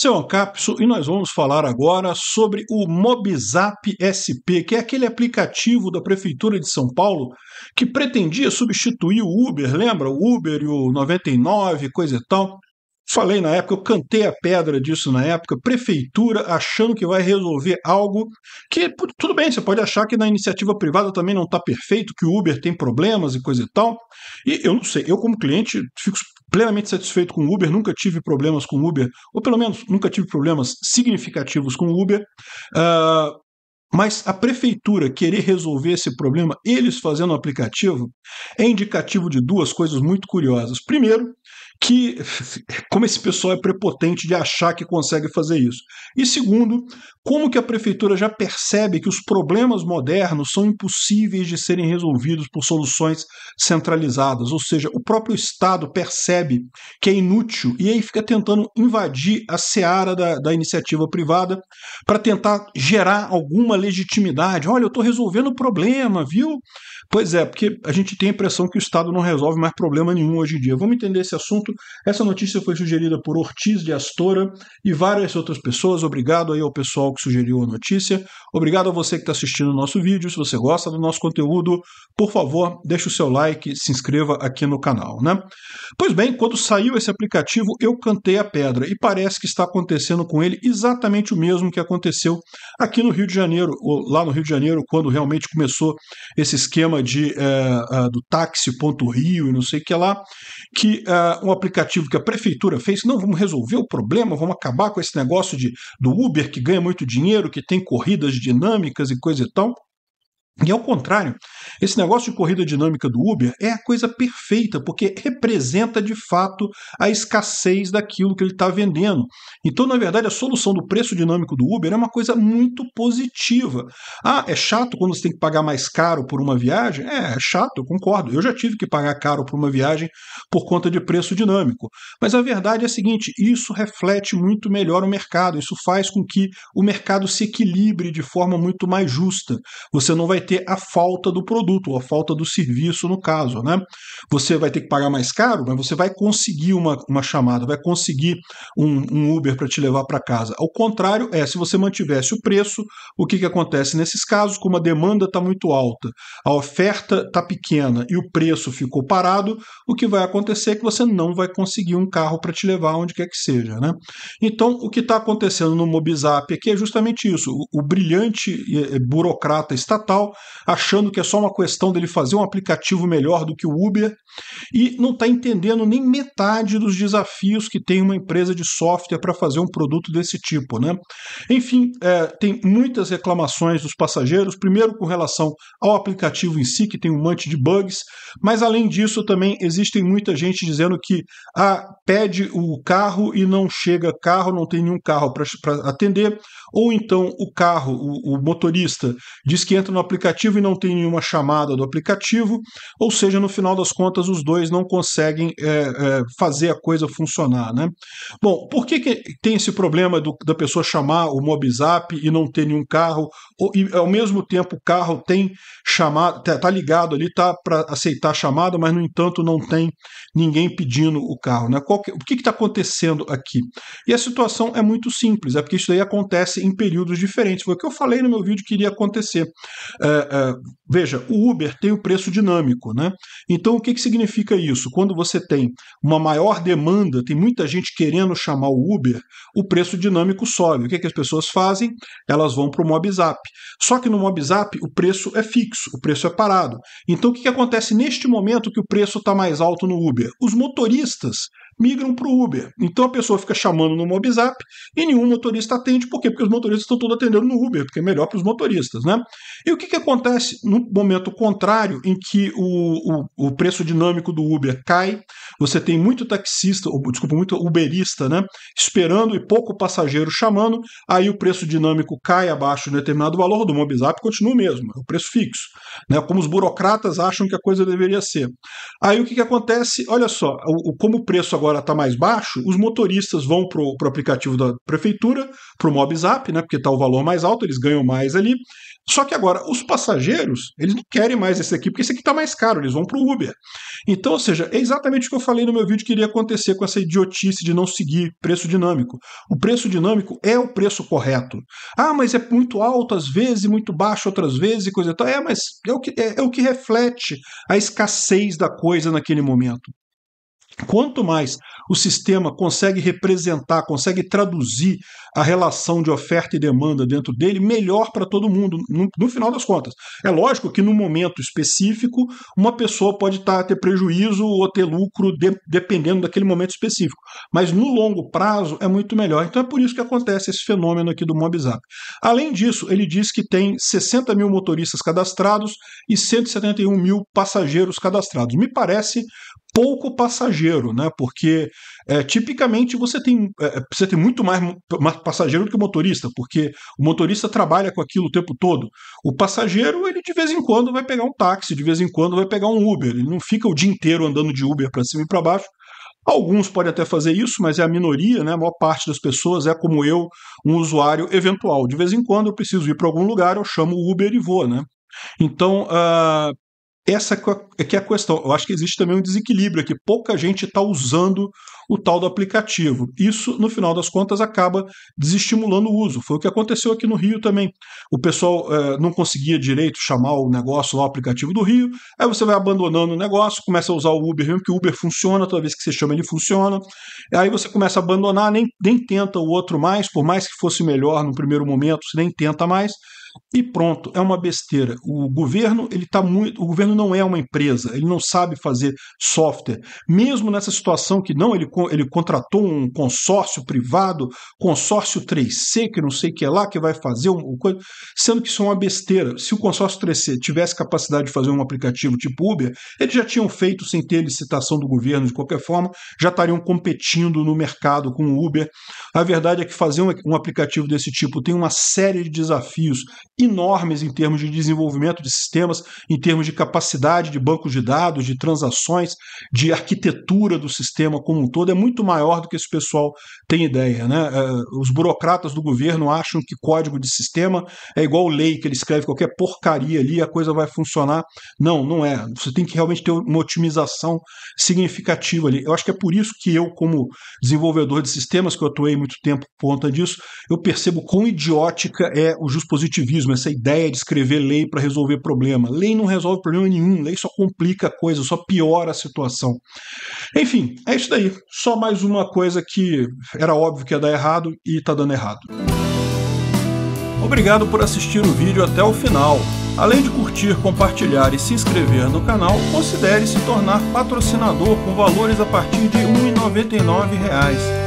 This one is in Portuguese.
Seu Ancapso, e nós vamos falar agora sobre o Mobizap SP, que é aquele aplicativo da Prefeitura de São Paulo que pretendia substituir o Uber, lembra? O Uber e o 99, coisa e tal. Falei na época, eu cantei a pedra disso na época, prefeitura achando que vai resolver algo que, tudo bem, você pode achar que na iniciativa privada também não está perfeito, que o Uber tem problemas e coisa e tal. E eu não sei, eu como cliente fico plenamente satisfeito com o Uber, nunca tive problemas com o Uber, ou pelo menos nunca tive problemas significativos com o Uber. Uh, mas a prefeitura querer resolver esse problema, eles fazendo o um aplicativo, é indicativo de duas coisas muito curiosas. Primeiro, que como esse pessoal é prepotente de achar que consegue fazer isso. E segundo, como que a prefeitura já percebe que os problemas modernos são impossíveis de serem resolvidos por soluções centralizadas, ou seja, o próprio Estado percebe que é inútil e aí fica tentando invadir a seara da, da iniciativa privada para tentar gerar alguma legitimidade. Olha, eu estou resolvendo o problema, viu? Pois é, porque a gente tem a impressão que o Estado não resolve mais problema nenhum hoje em dia. Vamos entender esse assunto. Essa notícia foi sugerida por Ortiz de Astora e várias outras pessoas. Obrigado aí ao pessoal que sugeriu a notícia. Obrigado a você que está assistindo o nosso vídeo. Se você gosta do nosso conteúdo, por favor, deixe o seu like, se inscreva aqui no canal, né? Pois bem, quando saiu esse aplicativo, eu cantei a pedra e parece que está acontecendo com ele exatamente o mesmo que aconteceu aqui no Rio de Janeiro, ou lá no Rio de Janeiro, quando realmente começou esse esquema chama de uh, uh, do táxi.rio e não sei o que lá, que uh, um aplicativo que a prefeitura fez, não, vamos resolver o problema, vamos acabar com esse negócio de, do Uber que ganha muito dinheiro, que tem corridas dinâmicas e coisa e tal. E ao contrário, esse negócio de corrida dinâmica do Uber é a coisa perfeita, porque representa de fato a escassez daquilo que ele está vendendo. Então, na verdade, a solução do preço dinâmico do Uber é uma coisa muito positiva. Ah, é chato quando você tem que pagar mais caro por uma viagem? É, é chato, eu concordo. Eu já tive que pagar caro por uma viagem por conta de preço dinâmico. Mas a verdade é a seguinte: isso reflete muito melhor o mercado, isso faz com que o mercado se equilibre de forma muito mais justa. Você não vai ter a falta do produto, ou a falta do serviço, no caso. Né? Você vai ter que pagar mais caro, mas você vai conseguir uma, uma chamada, vai conseguir um, um Uber para te levar para casa. Ao contrário, é se você mantivesse o preço, o que, que acontece nesses casos? Como a demanda está muito alta, a oferta está pequena e o preço ficou parado, o que vai acontecer é que você não vai conseguir um carro para te levar onde quer que seja. Né? Então, o que está acontecendo no Mobizap aqui é justamente isso. O, o brilhante burocrata estatal achando que é só uma questão dele fazer um aplicativo melhor do que o Uber e não está entendendo nem metade dos desafios que tem uma empresa de software para fazer um produto desse tipo, né? Enfim, é, tem muitas reclamações dos passageiros, primeiro com relação ao aplicativo em si, que tem um monte de bugs, mas além disso também existem muita gente dizendo que ah, pede o carro e não chega carro, não tem nenhum carro para atender, ou então o carro, o, o motorista, diz que entra no aplicativo aplicativo e não tem nenhuma chamada do aplicativo, ou seja, no final das contas, os dois não conseguem é, é, fazer a coisa funcionar. Né? Bom, por que, que tem esse problema do, da pessoa chamar o Mobizap e não ter nenhum carro, ou, e ao mesmo tempo o carro tem chamada, tá, tá ligado ali, tá para aceitar a chamada, mas no entanto não tem ninguém pedindo o carro? Né? Que, o que está acontecendo aqui? E a situação é muito simples, é porque isso daí acontece em períodos diferentes. Foi o que eu falei no meu vídeo que iria acontecer. É, é, veja, o Uber tem o preço dinâmico, né? Então o que, que significa isso? Quando você tem uma maior demanda, tem muita gente querendo chamar o Uber, o preço dinâmico sobe. O que, que as pessoas fazem? Elas vão para o Mobizap. Só que no Mobizap o preço é fixo, o preço é parado. Então o que, que acontece neste momento que o preço está mais alto no Uber? Os motoristas migram para o Uber. Então a pessoa fica chamando no Mobizap e nenhum motorista atende. Por quê? Porque os motoristas estão todos atendendo no Uber, porque é melhor para os motoristas. Né? E o que, que acontece no momento contrário, em que o, o, o preço dinâmico do Uber cai, você tem muito taxista, ou, desculpa, muito uberista, né? Esperando e pouco passageiro chamando, aí o preço dinâmico cai abaixo de um determinado valor, do Mobizap continua o mesmo, é o preço fixo. Né? Como os burocratas acham que a coisa deveria ser. Aí o que, que acontece? Olha só, o, como o preço agora agora está mais baixo, os motoristas vão para o aplicativo da prefeitura, para o Mobzap, né, porque está o valor mais alto, eles ganham mais ali. Só que agora, os passageiros, eles não querem mais esse aqui, porque esse aqui está mais caro, eles vão para o Uber. Então, ou seja, é exatamente o que eu falei no meu vídeo que iria acontecer com essa idiotice de não seguir preço dinâmico. O preço dinâmico é o preço correto. Ah, mas é muito alto às vezes, muito baixo outras vezes e coisa e tal. É, mas é o que, é, é o que reflete a escassez da coisa naquele momento. Quanto mais o sistema consegue representar, consegue traduzir a relação de oferta e demanda dentro dele, melhor para todo mundo, no, no, final das contas. É lógico que, num momento específico, uma pessoa pode tá, ter prejuízo ou ter lucro, de, dependendo daquele momento específico. Mas no longo prazo é muito melhor. Então é por isso que acontece esse fenômeno aqui do Mobizap. Além disso, ele diz que tem 60 mil motoristas cadastrados e 171 mil passageiros cadastrados. Me parece pouco passageiro, né? Porque é, tipicamente você tem, é, é você tem muito mais, mais passageiro do que motorista, porque o motorista trabalha com aquilo o tempo todo. O passageiro, ele de vez em quando vai pegar um táxi, de vez em quando vai pegar um Uber, ele não fica o dia inteiro andando de Uber para cima e para baixo. Alguns podem até fazer isso, mas é a minoria, né? A maior parte das pessoas é como eu, um usuário eventual. De vez em quando eu preciso ir para algum lugar, eu chamo o Uber e vou, né? Então, uh, essa que é a questão. Eu acho que existe também um desequilíbrio aqui. Pouca gente está usando o tal do aplicativo. Isso, no final das contas, acaba desestimulando o uso. Foi o que aconteceu aqui no Rio também. O pessoal é, não conseguia direito chamar o negócio lá, o aplicativo do Rio. Aí você vai abandonando o negócio, começa a usar o Uber mesmo, que o Uber funciona, toda vez que você chama ele funciona. Aí você começa a abandonar, nem, nem tenta o outro mais, por mais que fosse melhor no primeiro momento, você nem tenta mais e pronto, é uma besteira. O governo, ele tá muito, o governo não é uma empresa, ele não sabe fazer software. Mesmo nessa situação que não, ele, ele contratou um consórcio privado, consórcio 3C, que não sei o que é lá, que vai fazer uma coisa, sendo que isso é uma besteira. Se o consórcio 3C tivesse capacidade de fazer um aplicativo tipo Uber, eles já tinham feito sem ter licitação do governo de qualquer forma, já estariam competindo no mercado com o Uber. A verdade é que fazer um, um aplicativo desse tipo tem uma série de desafios enormes em termos de desenvolvimento de sistemas, em termos de capacidade de bancos de dados, de transações, de arquitetura do sistema como um todo, é muito maior do que esse pessoal tem ideia. Né? É, os burocratas do governo acham que código de sistema é igual lei, que ele escreve qualquer porcaria ali, a coisa vai funcionar. Não, não é. Você tem que realmente ter uma otimização significativa ali. Eu acho que é por isso que eu, como desenvolvedor de sistemas, que eu atuei muito tempo por conta disso, eu percebo quão idiótica é o dispositivo positivismo, essa ideia de escrever lei para resolver problema. Lei não resolve problema nenhum, lei só complica a coisa, só piora a situação. Enfim, é isso daí. Só mais uma coisa que era óbvio que ia dar errado e está dando errado. Obrigado por assistir o vídeo até o final. Além de curtir, compartilhar e se inscrever no canal, considere se tornar patrocinador com valores a partir de R$ 1,99